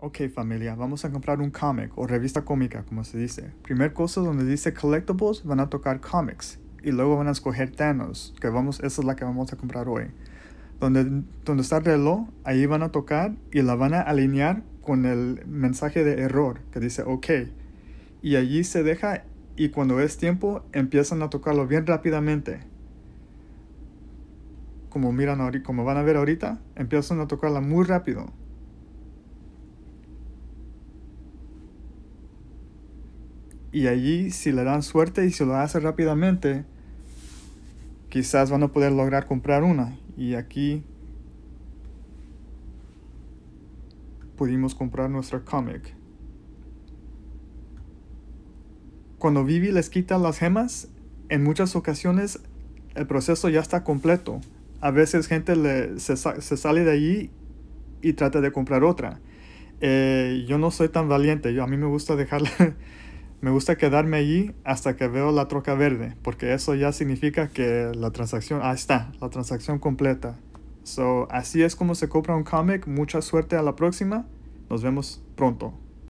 Ok familia, vamos a comprar un cómic o revista cómica como se dice. Primer cosa donde dice collectibles van a tocar cómics y luego van a escoger Thanos, que vamos, esa es la que vamos a comprar hoy. Donde, donde está el reloj, ahí van a tocar y la van a alinear con el mensaje de error que dice ok. Y allí se deja y cuando es tiempo empiezan a tocarlo bien rápidamente. Como miran ahorita, como van a ver ahorita, empiezan a tocarla muy rápido. Y allí, si le dan suerte y se lo hace rápidamente, quizás van a poder lograr comprar una. Y aquí pudimos comprar nuestra comic. Cuando Vivi les quita las gemas, en muchas ocasiones el proceso ya está completo. A veces gente se, sale de allí y trata de comprar otra. Eh, yo no soy tan valiente, a mí me gusta dejarla. Me gusta quedarme allí hasta que veo la troca verde, porque eso ya significa que la transacción, ah, ahí está, la transacción completa. So, así es como se compra un comic. Mucha suerte a la próxima. Nos vemos pronto.